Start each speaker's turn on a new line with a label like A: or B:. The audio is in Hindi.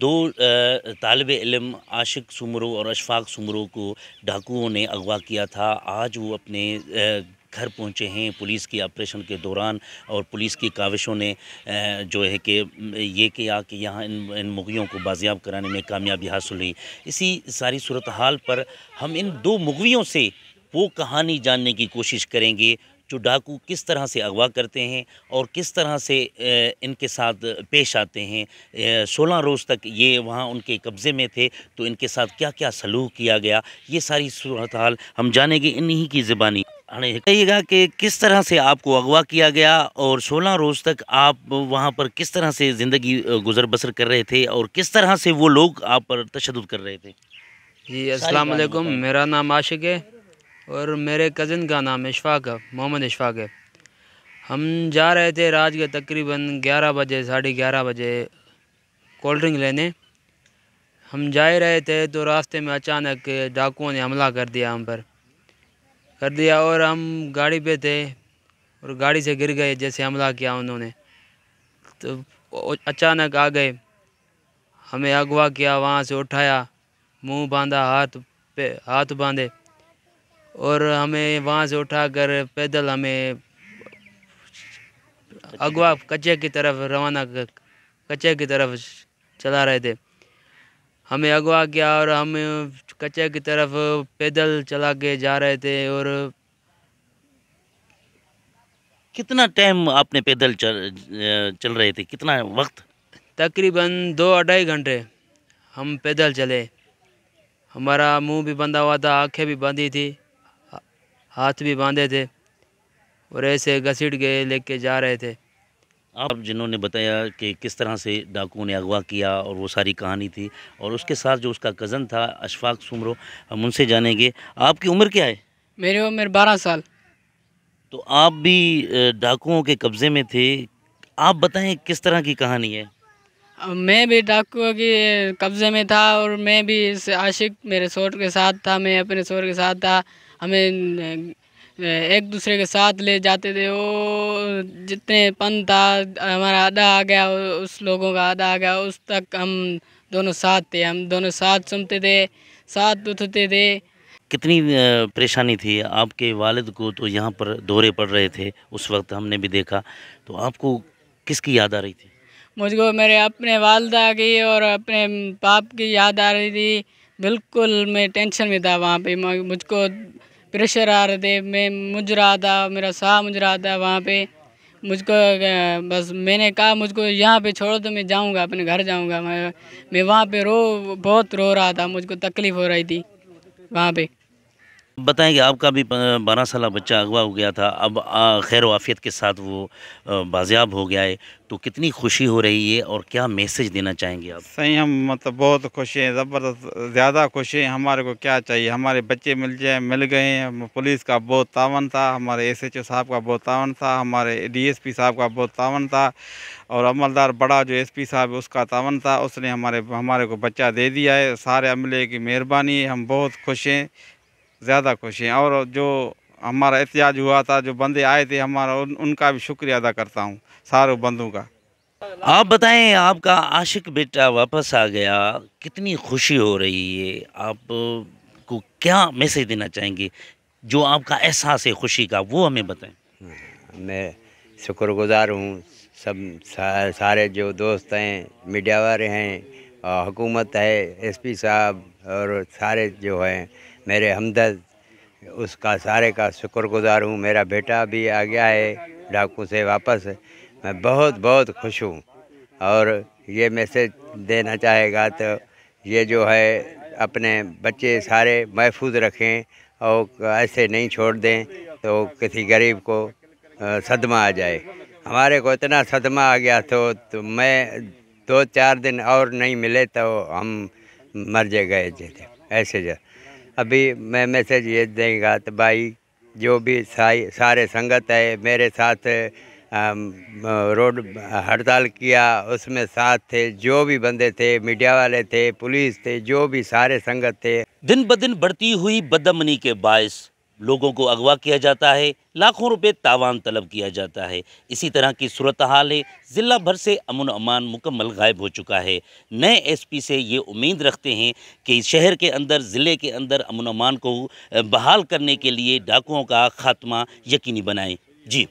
A: दो तो, तालब इलम आशिक सुमरो और अशफाक सुमरो को डाकुओं ने अगवा किया था आज वो अपने घर पहुंचे हैं पुलिस की ऑपरेशन के दौरान और पुलिस की काविशों ने जो है कि ये किया कि यहाँ इन इन मुगवियों को बाजियाब कराने में कामयाबी हासिल हुई इसी सारी सूरत हाल पर हम इन दो मुगवियों से वो कहानी जानने की कोशिश करेंगे जो डाकू किस तरह से अगवा करते हैं और किस तरह से इनके साथ पेश आते हैं सोलह रोज़ तक ये वहाँ उनके कब्ज़े में थे तो इनके साथ क्या क्या सलूक किया गया ये सारी सूरत हाल हम जानेंगे इन्हीं की ज़बानी हाँ, कहिएगा कि किस तरह से आपको अगवा किया गया और 16 रोज़ तक आप वहाँ पर किस तरह से ज़िंदगी गुजर बसर कर रहे थे और किस तरह से वो लोग आप पर तशद कर रहे थे
B: जी अस्सलाम वालेकुम
A: मेरा नाम आशिक
B: है और मेरे कज़न का नाम इशफाक है मोहम्मद इशफाक है हम जा रहे थे रात के तकरीबन ग्यारह बजे साढ़े ग्यारह बजे कोल्ड ड्रिंक लेने हम जा रहे थे तो रास्ते में अचानक डाकुओं ने हमला कर दिया हम पर कर दिया और हम गाड़ी पे थे और गाड़ी से गिर गए जैसे हमला किया उन्होंने तो अचानक आ गए हमें अगवा किया वहाँ से उठाया मुंह बांधा हाथ पे हाथ बांधे और हमें वहाँ से उठाकर पैदल हमें अगवा कच्चे की तरफ रवाना कच्चे की तरफ चला रहे थे हमें अगवा किया और हम कच्चे की तरफ पैदल चला के जा रहे थे और
A: कितना टाइम आपने पैदल चल चल रहे थे कितना वक्त
B: तकरीबन दो अढ़ाई घंटे हम पैदल चले हमारा मुंह भी बंधा हुआ था आंखें भी बंधी थी हाथ भी बांधे थे और ऐसे घसीट के लेके जा रहे थे
A: आप जिन्होंने बताया कि किस तरह से डाकुओं ने अगवा किया और वो सारी कहानी थी और उसके साथ जो उसका कज़न था अशफाक सुमरो हम उनसे जानेंगे आपकी उम्र क्या है
C: मेरी उम्र बारह साल
A: तो आप भी डाकुओं के कब्ज़े में थे आप बताएं किस तरह की कहानी है
C: मैं भी डाकुओं के कब्ज़े में था और मैं भी इस आशिक मेरे शोर के साथ था मैं अपने शोर के साथ था हमें एक दूसरे के साथ ले जाते थे वो जितने पन था हमारा आधा आ गया उस लोगों का आधा आ गया उस तक हम दोनों साथ थे हम दोनों साथ सुनते थे साथ उठते थे
A: कितनी परेशानी थी आपके वालिद को तो यहाँ पर दौरे पड़ रहे थे उस वक्त हमने भी देखा तो आपको किसकी याद आ रही थी
C: मुझको मेरे अपने वालदा की और अपने पाप की याद आ रही थी बिल्कुल मैं टेंशन में था वहाँ पे मुझको प्रेशर आ रहे थे मैं मुझ रहा था मेरा साह मुझ रहा था वहाँ पे मुझको बस मैंने कहा मुझको यहाँ पे छोड़ो तो मैं जाऊँगा अपने घर जाऊँगा मैं मैं वहाँ पे रो बहुत रो रहा था मुझको तकलीफ़ हो रही थी वहाँ पे
A: बताएं कि आपका भी बारह साल बच्चा अगवा हो गया था अब खैर वाफियत के साथ वो बाजियाब हो गया है तो कितनी खुशी हो रही है और क्या मैसेज देना चाहेंगे आप सही हम
B: मतलब बहुत खुश हैं ज़बरदस्त ज़्यादा खुश हैं हमारे को क्या चाहिए हमारे बच्चे मिल जाए मिल गए हैं पुलिस का बहुत तावन था हमारे एस एच ओ साहब का बहुत तावन था हमारे डी एस पी साहब का बहुत तावन था और अमलदार बड़ा जो एस पी साहब उसका तावन था उसने हमारे हमारे को बच्चा दे दिया है सारे अमले की मेहरबानी हम बहुत खुश हैं ज़्यादा खुश हैं और जो हमारा एहतियाज हुआ था जो बंदे आए थे हमारा उन, उनका भी शुक्रिया अदा करता हूँ सारे बंदों का
A: आप बताएं आपका आशिक बेटा वापस आ गया कितनी खुशी हो रही है आप को क्या मैसेज देना चाहेंगे जो आपका एहसास है खुशी का वो हमें बताएं मैं
D: शुक्रगुजार हूँ सब सा, सारे जो दोस्त हैं मीडिया वाले हैं हुकूमत है एसपी साहब और सारे जो हैं मेरे हमदर्द उसका सारे का शुक्रगुजार हूँ मेरा बेटा भी आ गया है डाकू से वापस मैं बहुत बहुत खुश हूँ और ये मैसेज देना चाहेगा तो ये जो है अपने बच्चे सारे महफूज रखें और ऐसे नहीं छोड़ दें तो किसी गरीब को सदमा आ जाए हमारे को इतना सदमा आ गया तो, तो मैं दो चार दिन और नहीं मिले तो हम मर जे गए थे ऐसे जा अभी मैं मैसेज ये देगा तो भाई जो भी सारे संगत है मेरे साथ रोड हड़ताल किया उसमें साथ थे जो भी बंदे थे मीडिया
A: वाले थे पुलिस थे जो भी सारे संगत थे दिन ब दिन बढ़ती हुई बदमनी के बायस लोगों को अगवा किया जाता है लाखों रुपए तावान तलब किया जाता है इसी तरह की सूरत हाल है ज़िला भर से अमन अमान मुकम्मल गायब हो चुका है नए एसपी से ये उम्मीद रखते हैं कि शहर के अंदर ज़िले के अंदर अमन अमान को बहाल करने के लिए डाकुओं का खात्मा यकीनी बनाएं जी